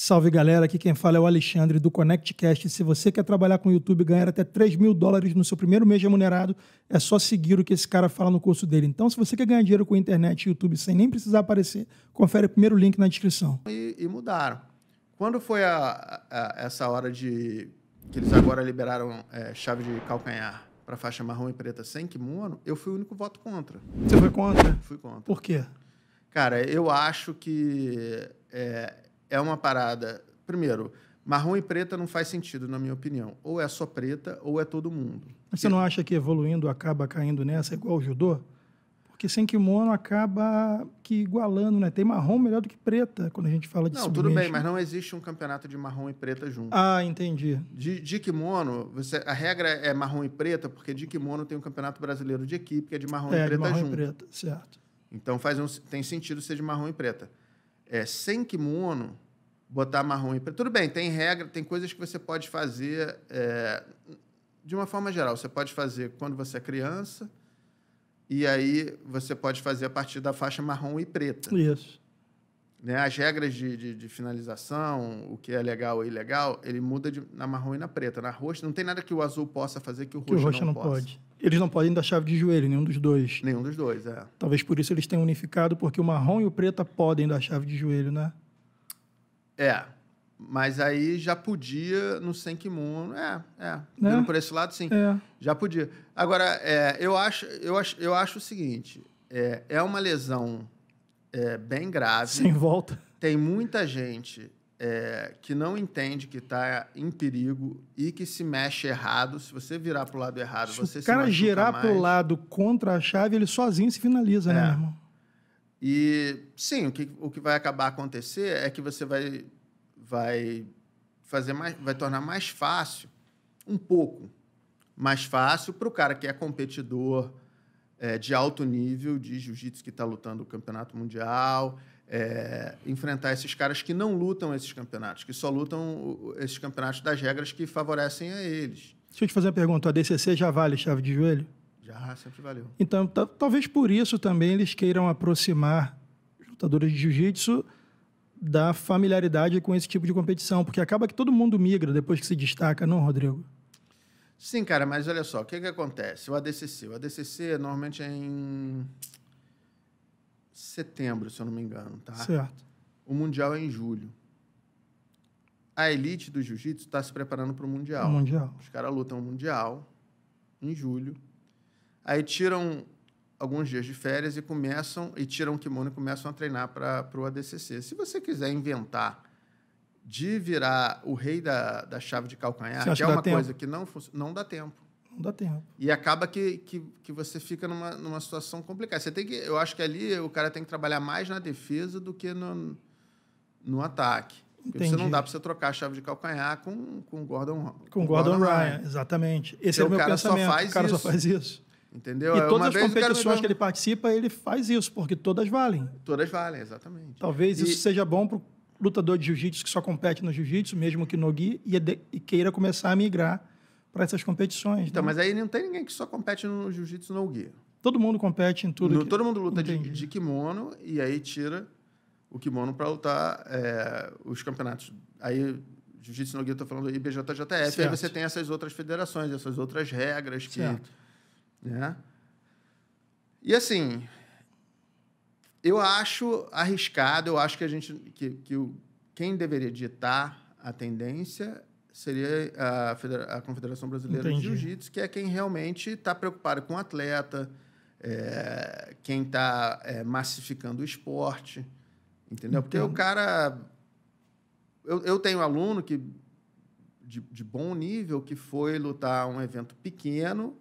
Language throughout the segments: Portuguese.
Salve galera, aqui quem fala é o Alexandre do ConnectCast. Se você quer trabalhar com o YouTube e ganhar até 3 mil dólares no seu primeiro mês remunerado, é só seguir o que esse cara fala no curso dele. Então, se você quer ganhar dinheiro com a internet e YouTube sem nem precisar aparecer, confere o primeiro link na descrição. E, e mudaram. Quando foi a, a, essa hora de que eles agora liberaram é, chave de calcanhar para faixa marrom e preta sem kimono? Eu fui o único voto contra. Você foi contra? Fui contra. Por quê? Cara, eu acho que é, é uma parada. Primeiro, marrom e preta não faz sentido, na minha opinião. Ou é só preta, ou é todo mundo. Mas você não acha que evoluindo acaba caindo nessa igual o judô? Porque sem kimono acaba que igualando, né? Tem marrom melhor do que preta quando a gente fala de Não, tudo bem, mas não existe um campeonato de marrom e preta junto. Ah, entendi. De, de kimono, você, a regra é marrom e preta, porque de kimono tem um campeonato brasileiro de equipe que é de marrom é, e preta de marrom junto. E preta, certo. Então faz um, tem sentido ser de marrom e preta é, sem kimono, botar marrom e preto. Tudo bem, tem regra, tem coisas que você pode fazer é, de uma forma geral. Você pode fazer quando você é criança, e aí você pode fazer a partir da faixa marrom e preta. Isso. Né? As regras de, de, de finalização, o que é legal e ilegal, ele muda de, na marrom e na preta. Na roxa, não tem nada que o azul possa fazer que o roxo, que o roxo não, não possa. pode eles não podem dar chave de joelho, nenhum dos dois. Nenhum dos dois, é. Talvez por isso eles tenham unificado, porque o marrom e o preto podem dar chave de joelho, né? É. Mas aí já podia no Senkimun. É, é. Né? Vendo por esse lado, sim. É. Já podia. Agora, é, eu, acho, eu, acho, eu acho o seguinte: é, é uma lesão é, bem grave. Sem volta. Tem muita gente é, que não entende que está em perigo e que se mexe errado, se você virar para o lado errado, se você o cara girar para o lado contra a chave, ele sozinho se finaliza, né, é. né, irmão? E sim, o que, o que vai acabar acontecer é que você vai, vai fazer mais, vai tornar mais fácil, um pouco mais fácil para o cara que é competidor é, de alto nível de jiu-jitsu que está lutando o campeonato mundial, é, enfrentar esses caras que não lutam esses campeonatos, que só lutam esses campeonatos das regras que favorecem a eles. Deixa eu te fazer uma pergunta. A DCC já vale chave de joelho? Já, sempre valeu. Então, talvez por isso também eles queiram aproximar lutadores de jiu-jitsu da familiaridade com esse tipo de competição, porque acaba que todo mundo migra depois que se destaca, não, Rodrigo? Sim, cara, mas olha só, o que, que acontece? O ADCC. O ADCC normalmente é em setembro, se eu não me engano, tá? Certo. O Mundial é em julho. A elite do jiu-jitsu está se preparando para o Mundial. Mundial. Os caras lutam o Mundial em julho. Aí tiram alguns dias de férias e começam e tiram o kimono e começam a treinar para o ADCC. Se você quiser inventar de virar o rei da, da chave de calcanhar, que é uma tempo? coisa que não não dá tempo. Não dá tempo. E acaba que, que, que, você fica numa, numa situação complicada. Você tem que, eu acho que ali o cara tem que trabalhar mais na defesa do que no, no ataque. Porque você não dá para você trocar a chave de calcanhar com, com Gordon Com, com Gordon, Gordon Ryan, exatamente. Esse então, é o meu cara pensamento. Só faz o cara isso. só faz isso. Entendeu? E é todas Uma as competições cara... que ele participa, ele faz isso, porque todas valem. Todas valem, exatamente. Talvez e... isso seja bom para o lutador de jiu-jitsu que só compete no jiu-jitsu, mesmo que no gi, e é queira começar a migrar para essas competições. Então, né? mas aí não tem ninguém que só compete no jiu-jitsu no gi. Todo mundo compete em tudo. No, que... Todo mundo luta de, de, kimono e aí tira o kimono para lutar é, os campeonatos. Aí, jiu-jitsu no gi, eu estou falando IBJJF. Aí você tem essas outras federações, essas outras regras que... Certo. Né? E assim, eu acho arriscado, eu acho que a gente que, que o, quem deveria ditar a tendência seria a, a Confederação Brasileira Entendi. de Jiu-Jitsu, que é quem realmente está preocupado com o atleta, é, quem está é, massificando o esporte, entendeu? Entendo. Porque o cara... Eu, eu tenho um aluno que, de, de bom nível que foi lutar um evento pequeno,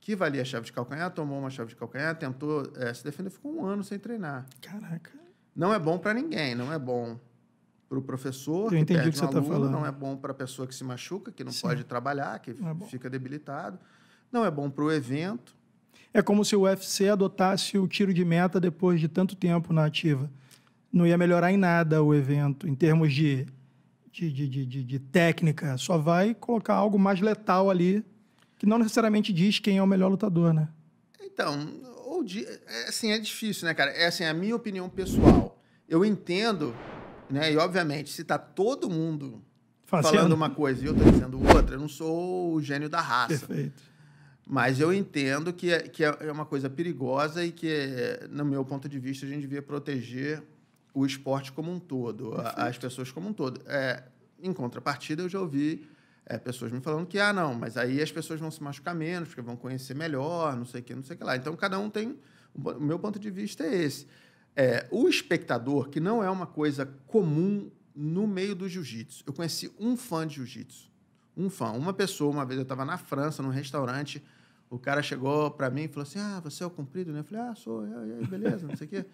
que valia a chave de calcanhar, tomou uma chave de calcanhar, tentou é, se defender, ficou um ano sem treinar. Caraca. Não é bom para ninguém, não é bom para o professor, eu que o que você está falando. não é bom para a pessoa que se machuca, que não Sim. pode trabalhar, que é fica debilitado, não é bom para o evento. É como se o UFC adotasse o tiro de meta depois de tanto tempo na ativa. Não ia melhorar em nada o evento, em termos de, de, de, de, de técnica. Só vai colocar algo mais letal ali, que não necessariamente diz quem é o melhor lutador, né? Então, ou de, é, assim, é difícil, né, cara? É assim, a minha opinião pessoal. Eu entendo né? E, obviamente, se está todo mundo Faciano. falando uma coisa e eu estou dizendo outra, eu não sou o gênio da raça. Perfeito. Mas eu entendo que é, que é, é uma coisa perigosa e que, no meu ponto de vista, a gente devia proteger o esporte como um todo, Perfeito. as pessoas como um todo. É, em contrapartida, eu já ouvi é, pessoas me falando que, ah, não, mas aí as pessoas vão se machucar menos, porque vão conhecer melhor, não sei o que, não sei o que lá. Então, cada um tem. O meu ponto de vista é esse. É, o espectador, que não é uma coisa comum no meio do jiu-jitsu. Eu conheci um fã de jiu-jitsu. Um fã. Uma pessoa, uma vez eu estava na França, num restaurante, o cara chegou para mim e falou assim: Ah, você é o comprido, né? Eu falei: Ah, sou, eu, eu, beleza, não sei o quê.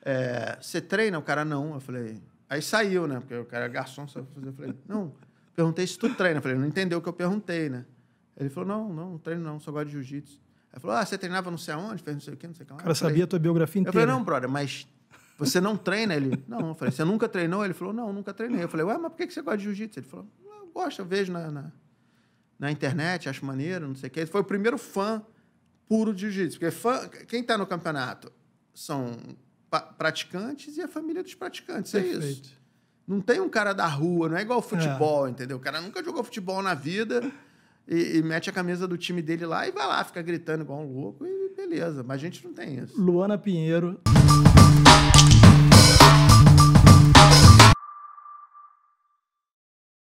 É, você treina? O cara não. Eu falei: Aí saiu, né? Porque o cara é garçom, sabe fazer. Eu falei: Não. Perguntei se tu treina. Eu falei: Não entendeu o que eu perguntei, né? Ele falou: Não, não, não treino não, só gosto de jiu-jitsu ele falou: Ah, você treinava não sei aonde, fez não sei o que, não sei o que lá. O cara sabia a tua biografia inteira. Eu falei: Não, brother, mas você não treina? Ele: Não. Eu falei: Você nunca treinou? Ele falou: Não, nunca treinei. Eu falei: Ué, mas por que você gosta de jiu-jitsu? Ele falou: ah, eu gosto, eu vejo na, na, na, internet, acho maneiro, não sei o que. Ele foi o primeiro fã puro de jiu-jitsu. Porque fã, quem está no campeonato são praticantes e a família dos praticantes. Perfeito. É isso. Não tem um cara da rua, não é igual futebol, é. entendeu? O cara nunca jogou futebol na vida e, e, mete a camisa do time dele lá e vai lá, fica gritando igual um louco e beleza. Mas a gente não tem isso. Luana Pinheiro.